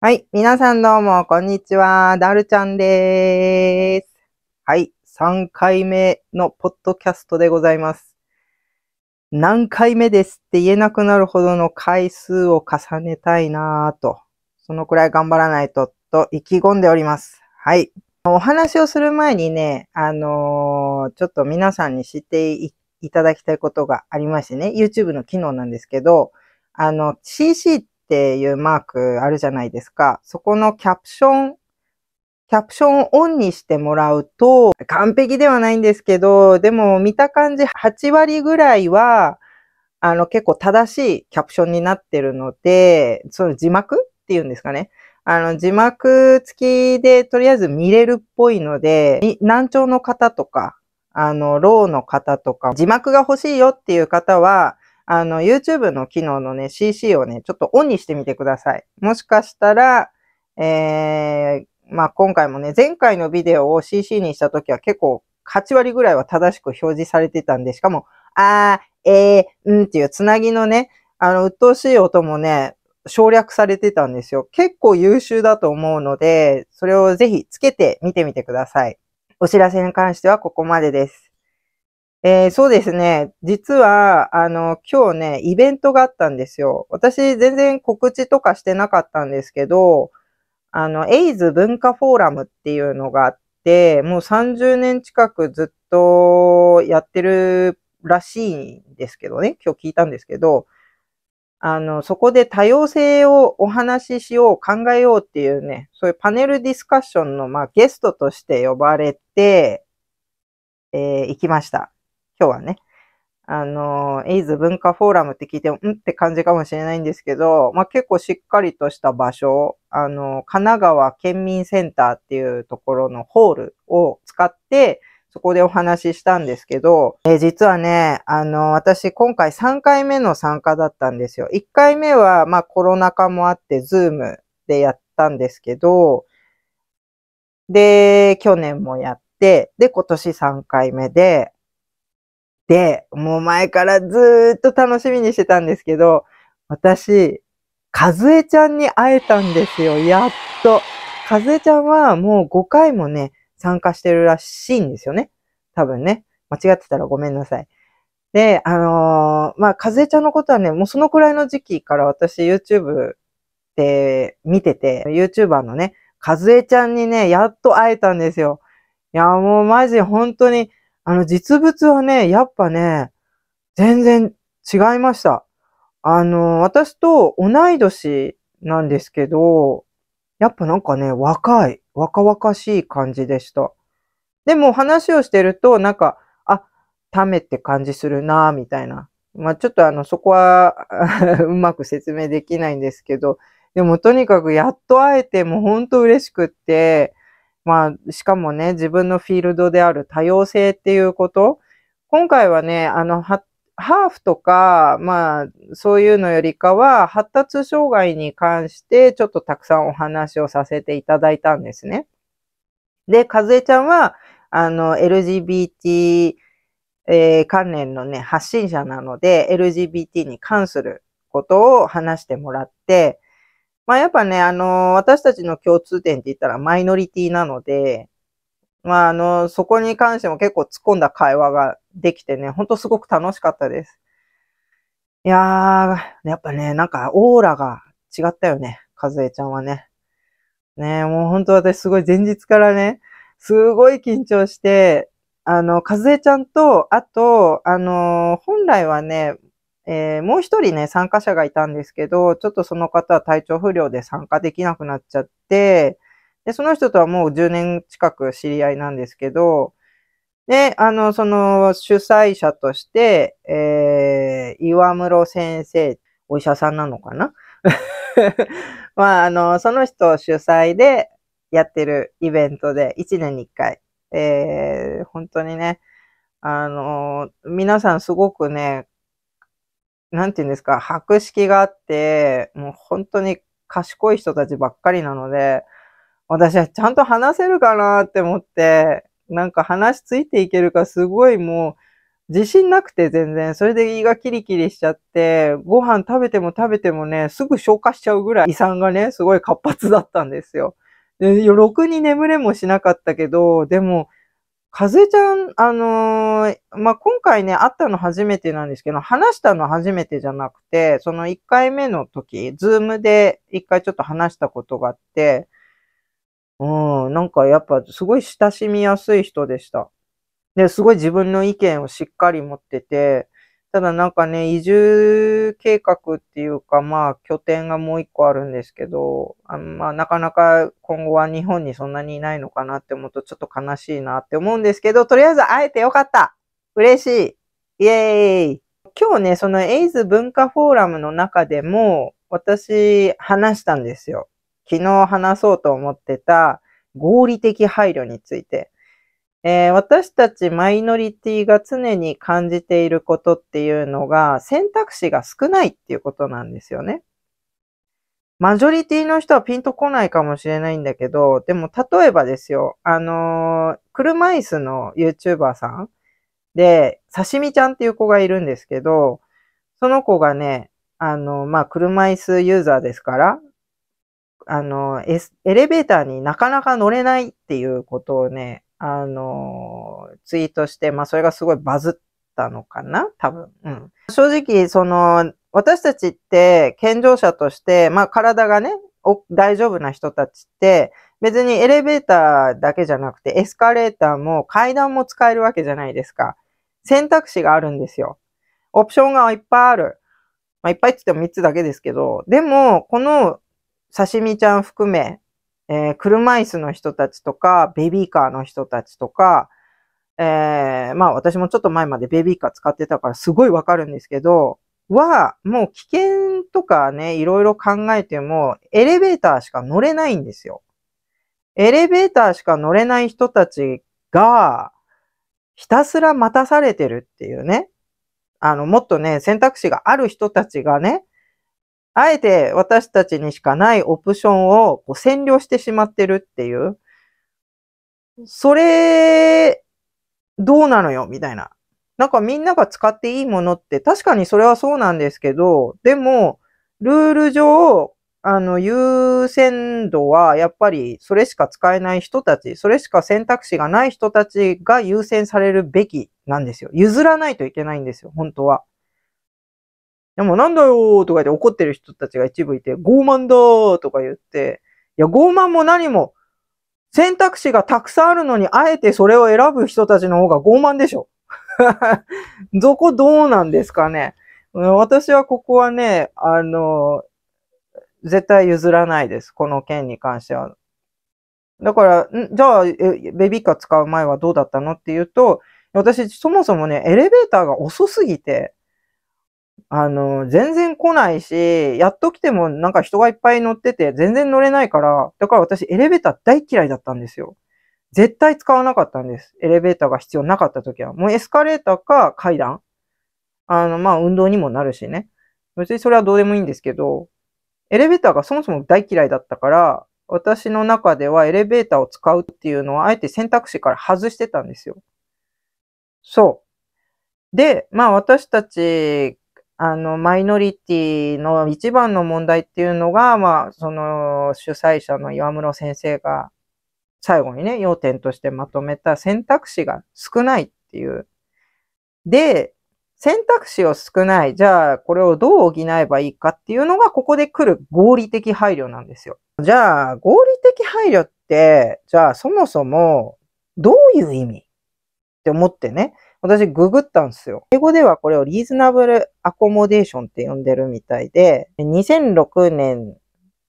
はい。皆さんどうも、こんにちは。だるちゃんでーす。はい。3回目のポッドキャストでございます。何回目ですって言えなくなるほどの回数を重ねたいなぁと、そのくらい頑張らないと、と意気込んでおります。はい。お話をする前にね、あのー、ちょっと皆さんに知っていただきたいことがありましてね、YouTube の機能なんですけど、あの、CC ってっていうマークあるじゃないですか。そこのキャプション、キャプションをオンにしてもらうと、完璧ではないんですけど、でも見た感じ8割ぐらいは、あの結構正しいキャプションになってるので、その字幕っていうんですかね。あの、字幕付きでとりあえず見れるっぽいので、難聴の方とか、あの、ローの方とか、字幕が欲しいよっていう方は、あの、YouTube の機能のね、CC をね、ちょっとオンにしてみてください。もしかしたら、えー、まあ、今回もね、前回のビデオを CC にしたときは結構8割ぐらいは正しく表示されてたんで、しかも、あー、えー、うんっていうつなぎのね、あの、鬱陶しい音もね、省略されてたんですよ。結構優秀だと思うので、それをぜひつけて見てみてください。お知らせに関してはここまでです。えー、そうですね。実は、あの、今日ね、イベントがあったんですよ。私、全然告知とかしてなかったんですけど、あの、エイズ文化フォーラムっていうのがあって、もう30年近くずっとやってるらしいんですけどね、今日聞いたんですけど、あの、そこで多様性をお話ししよう、考えようっていうね、そういうパネルディスカッションの、まあ、ゲストとして呼ばれて、えー、行きました。今日はね、あの、エイズ文化フォーラムって聞いても、んって感じかもしれないんですけど、まあ、結構しっかりとした場所、あの、神奈川県民センターっていうところのホールを使って、そこでお話ししたんですけど、えー、実はね、あの、私今回3回目の参加だったんですよ。1回目は、まあ、コロナ禍もあって、ズームでやったんですけど、で、去年もやって、で、今年3回目で、で、もう前からずっと楽しみにしてたんですけど、私、かずえちゃんに会えたんですよ、やっと。かずえちゃんはもう5回もね、参加してるらしいんですよね。多分ね。間違ってたらごめんなさい。で、あのー、まあ、かずえちゃんのことはね、もうそのくらいの時期から私 YouTube で見てて、YouTuber のね、かずえちゃんにね、やっと会えたんですよ。いや、もうマジ本当にあの、実物はね、やっぱね、全然違いました。あの、私と同い年なんですけど、やっぱなんかね、若い、若々しい感じでした。でも話をしてると、なんか、あ、ためって感じするなみたいな。まあ、ちょっとあの、そこは うまく説明できないんですけど、でもとにかくやっと会えてもうほんと嬉しくって、まあ、しかもね、自分のフィールドである多様性っていうこと。今回はね、あの、ハーフとか、まあ、そういうのよりかは、発達障害に関して、ちょっとたくさんお話をさせていただいたんですね。で、かずえちゃんは、あの、LGBT、えー、関連のね、発信者なので、LGBT に関することを話してもらって、まあやっぱね、あの、私たちの共通点って言ったらマイノリティなので、まああの、そこに関しても結構突っ込んだ会話ができてね、ほんとすごく楽しかったです。いやー、やっぱね、なんかオーラが違ったよね、かずえちゃんはね。ねもうほんと私すごい前日からね、すごい緊張して、あの、かずえちゃんと、あと、あのー、本来はね、えー、もう一人ね、参加者がいたんですけど、ちょっとその方は体調不良で参加できなくなっちゃって、で、その人とはもう10年近く知り合いなんですけど、で、あの、その主催者として、えー、岩室先生、お医者さんなのかな まあ、あの、その人主催でやってるイベントで、1年に1回、えー、本当にね、あの、皆さんすごくね、なんて言うんですか、博識があって、もう本当に賢い人たちばっかりなので、私はちゃんと話せるかなって思って、なんか話ついていけるかすごいもう自信なくて全然。それで胃がキリキリしちゃって、ご飯食べても食べてもね、すぐ消化しちゃうぐらい胃酸がね、すごい活発だったんですよ。で、ろくに眠れもしなかったけど、でもえちゃん、あのー、まあ、今回ね、会ったの初めてなんですけど、話したの初めてじゃなくて、その1回目の時、ズームで1回ちょっと話したことがあって、うん、なんかやっぱすごい親しみやすい人でした。で、すごい自分の意見をしっかり持ってて、ただなんかね、移住計画っていうか、まあ、拠点がもう一個あるんですけど、あまあ、なかなか今後は日本にそんなにいないのかなって思うとちょっと悲しいなって思うんですけど、とりあえず会えてよかった嬉しいイエーイ今日ね、そのエイズ文化フォーラムの中でも、私、話したんですよ。昨日話そうと思ってた合理的配慮について。えー、私たちマイノリティが常に感じていることっていうのが選択肢が少ないっていうことなんですよね。マジョリティの人はピンとこないかもしれないんだけど、でも例えばですよ、あのー、車椅子の YouTuber さんで、刺身ちゃんっていう子がいるんですけど、その子がね、あのー、まあ、車椅子ユーザーですから、あのー、エレベーターになかなか乗れないっていうことをね、あのツイートして、まあそれがすごいバズったのかな多分。うん。正直、その、私たちって健常者として、まあ体がね、大丈夫な人たちって、別にエレベーターだけじゃなくて、エスカレーターも階段も使えるわけじゃないですか。選択肢があるんですよ。オプションがいっぱいある。まあ、いっぱいって言っても3つだけですけど、でも、この刺身ちゃん含め、えー、車椅子の人たちとか、ベビーカーの人たちとか、えー、まあ私もちょっと前までベビーカー使ってたからすごいわかるんですけど、は、もう危険とかね、いろいろ考えても、エレベーターしか乗れないんですよ。エレベーターしか乗れない人たちが、ひたすら待たされてるっていうね。あの、もっとね、選択肢がある人たちがね、あえて私たちにしかないオプションをこう占領してしまってるっていう。それどうなのよみたいな。なんかみんなが使っていいものって確かにそれはそうなんですけど、でも、ルール上、あの、優先度はやっぱりそれしか使えない人たち、それしか選択肢がない人たちが優先されるべきなんですよ。譲らないといけないんですよ、本当は。でもなんだよーとか言って怒ってる人たちが一部いて、傲慢だーとか言って、いや、傲慢も何も、選択肢がたくさんあるのに、あえてそれを選ぶ人たちの方が傲慢でしょ。ど こどうなんですかね。私はここはね、あの、絶対譲らないです。この件に関しては。だから、じゃあ、ベビーカー使う前はどうだったのっていうと、私、そもそもね、エレベーターが遅すぎて、あの、全然来ないし、やっと来てもなんか人がいっぱい乗ってて、全然乗れないから、だから私エレベーター大嫌いだったんですよ。絶対使わなかったんです。エレベーターが必要なかった時は。もうエスカレーターか階段。あの、まあ、運動にもなるしね。別にそれはどうでもいいんですけど、エレベーターがそもそも大嫌いだったから、私の中ではエレベーターを使うっていうのは、あえて選択肢から外してたんですよ。そう。で、まあ私たちあの、マイノリティの一番の問題っていうのが、まあ、その主催者の岩室先生が最後にね、要点としてまとめた選択肢が少ないっていう。で、選択肢を少ない。じゃあ、これをどう補えばいいかっていうのが、ここで来る合理的配慮なんですよ。じゃあ、合理的配慮って、じゃあ、そもそも、どういう意味って思ってね、私ググったんですよ。英語ではこれをリーズナブルアコモデーションって呼んでるみたいで、2006年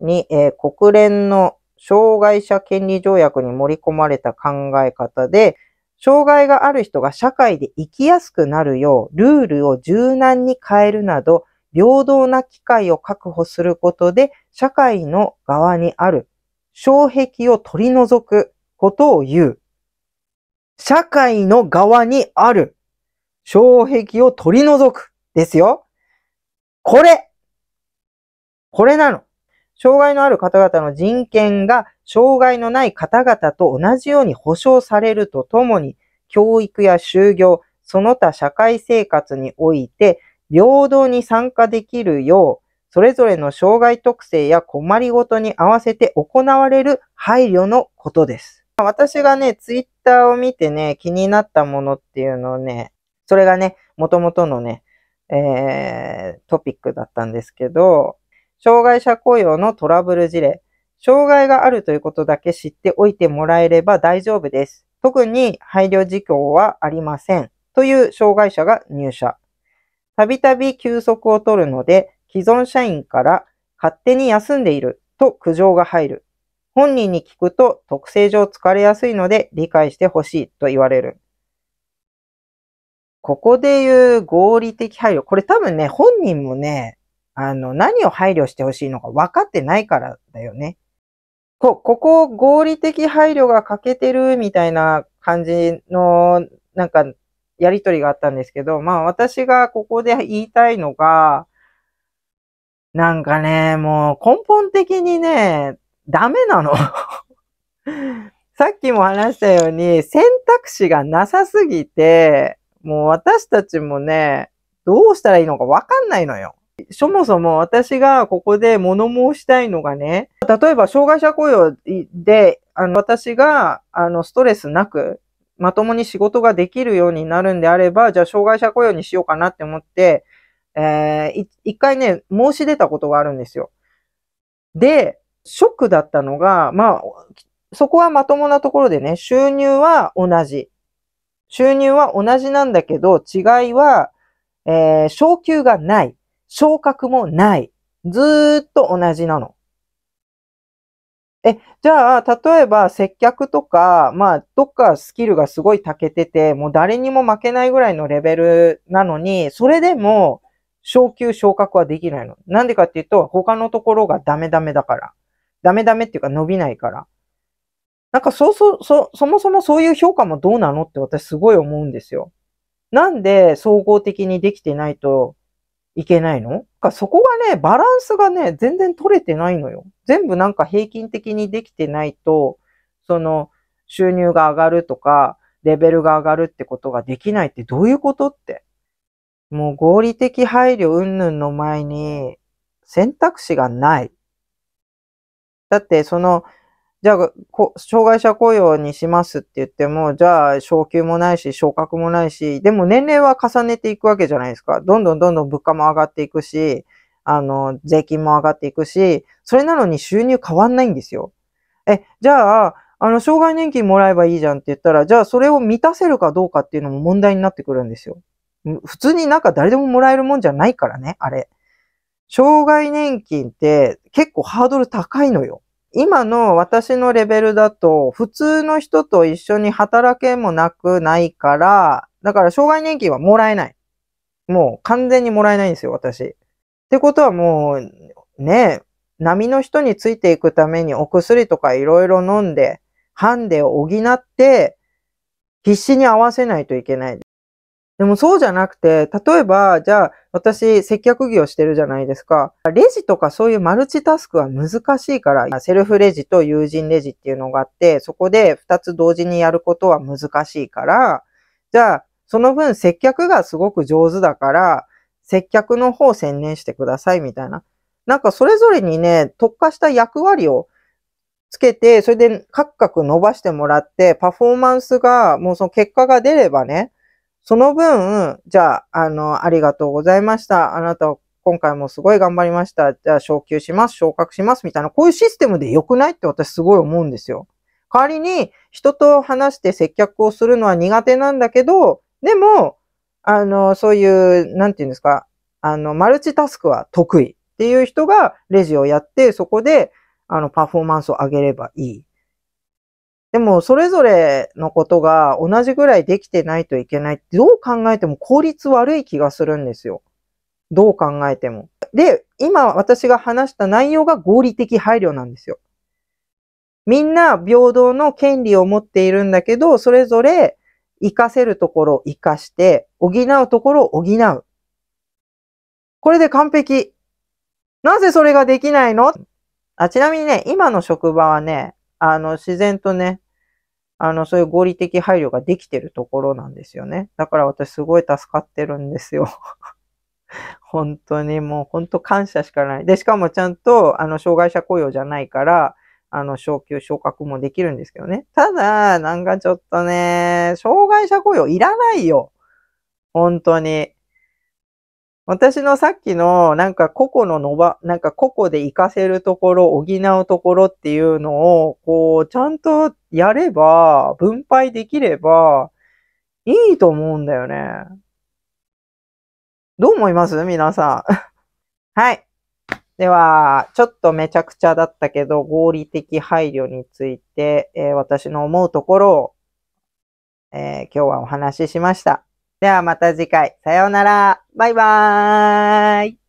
に、えー、国連の障害者権利条約に盛り込まれた考え方で、障害がある人が社会で生きやすくなるよう、ルールを柔軟に変えるなど、平等な機会を確保することで、社会の側にある障壁を取り除くことを言う社会の側にある障壁を取り除くですよ。これこれなの。障害のある方々の人権が障害のない方々と同じように保障されるとともに、教育や就業、その他社会生活において平等に参加できるよう、それぞれの障害特性や困りごとに合わせて行われる配慮のことです。私がね、ツイッターを見てね、気になったものっていうのをね、それがね、もともとのね、えー、トピックだったんですけど、障害者雇用のトラブル事例。障害があるということだけ知っておいてもらえれば大丈夫です。特に配慮事項はありません。という障害者が入社。たびたび休息を取るので、既存社員から勝手に休んでいると苦情が入る。本人に聞くと特性上疲れやすいので理解してほしいと言われる。ここで言う合理的配慮。これ多分ね、本人もね、あの、何を配慮してほしいのか分かってないからだよね。こ、ここ合理的配慮が欠けてるみたいな感じの、なんか、やりとりがあったんですけど、まあ私がここで言いたいのが、なんかね、もう根本的にね、ダメなの さっきも話したように、選択肢がなさすぎて、もう私たちもね、どうしたらいいのかわかんないのよ。そもそも私がここで物申したいのがね、例えば障害者雇用で、あの、私が、あの、ストレスなく、まともに仕事ができるようになるんであれば、じゃあ障害者雇用にしようかなって思って、えー、一回ね、申し出たことがあるんですよ。で、ショックだったのが、まあ、そこはまともなところでね、収入は同じ。収入は同じなんだけど、違いは、えー、昇給がない。昇格もない。ずーっと同じなの。え、じゃあ、例えば接客とか、まあ、どっかスキルがすごい長けてて、もう誰にも負けないぐらいのレベルなのに、それでも、昇級昇格はできないの。なんでかっていうと、他のところがダメダメだから。ダメダメっていうか伸びないから。なんかそうそう、そ、そもそもそういう評価もどうなのって私すごい思うんですよ。なんで総合的にできてないといけないのかそこがね、バランスがね、全然取れてないのよ。全部なんか平均的にできてないと、その収入が上がるとか、レベルが上がるってことができないってどういうことって。もう合理的配慮云々の前に選択肢がない。だってその、じゃあ、障害者雇用にしますって言っても、じゃあ、昇給もないし、昇格もないし、でも年齢は重ねていくわけじゃないですか。どんどんどんどん物価も上がっていくし、あの、税金も上がっていくし、それなのに収入変わんないんですよ。え、じゃあ、あの、障害年金もらえばいいじゃんって言ったら、じゃあそれを満たせるかどうかっていうのも問題になってくるんですよ。普通になんか誰でももらえるもんじゃないからね、あれ。障害年金って結構ハードル高いのよ。今の私のレベルだと、普通の人と一緒に働けもなくないから、だから障害年金はもらえない。もう完全にもらえないんですよ、私。ってことはもう、ね、波の人についていくためにお薬とかいろいろ飲んで、ハンデを補って、必死に合わせないといけない。でもそうじゃなくて、例えば、じゃあ、私、接客業してるじゃないですか。レジとかそういうマルチタスクは難しいから、セルフレジと友人レジっていうのがあって、そこで2つ同時にやることは難しいから、じゃあ、その分接客がすごく上手だから、接客の方専念してくださいみたいな。なんかそれぞれにね、特化した役割をつけて、それでカクカク伸ばしてもらって、パフォーマンスが、もうその結果が出ればね、その分、じゃあ、あの、ありがとうございました。あなたは今回もすごい頑張りました。じゃあ、昇級します。昇格します。みたいな、こういうシステムで良くないって私すごい思うんですよ。代わりに、人と話して接客をするのは苦手なんだけど、でも、あの、そういう、なんていうんですか、あの、マルチタスクは得意っていう人がレジをやって、そこで、あの、パフォーマンスを上げればいい。でも、それぞれのことが同じぐらいできてないといけないってどう考えても効率悪い気がするんですよ。どう考えても。で、今私が話した内容が合理的配慮なんですよ。みんな平等の権利を持っているんだけど、それぞれ活かせるところを活かして、補うところを補う。これで完璧。なぜそれができないのあちなみにね、今の職場はね、あの、自然とね、あの、そういう合理的配慮ができてるところなんですよね。だから私すごい助かってるんですよ。本当にもう本当感謝しかない。で、しかもちゃんと、あの、障害者雇用じゃないから、あの、昇給、昇格もできるんですけどね。ただ、なんかちょっとね、障害者雇用いらないよ。本当に。私のさっきの、なんか個々ののば、なんか個々で活かせるところ、補うところっていうのを、こう、ちゃんとやれば、分配できれば、いいと思うんだよね。どう思います皆さん。はい。では、ちょっとめちゃくちゃだったけど、合理的配慮について、えー、私の思うところを、えー、今日はお話ししました。ではまた次回。さようなら。バイバーイ。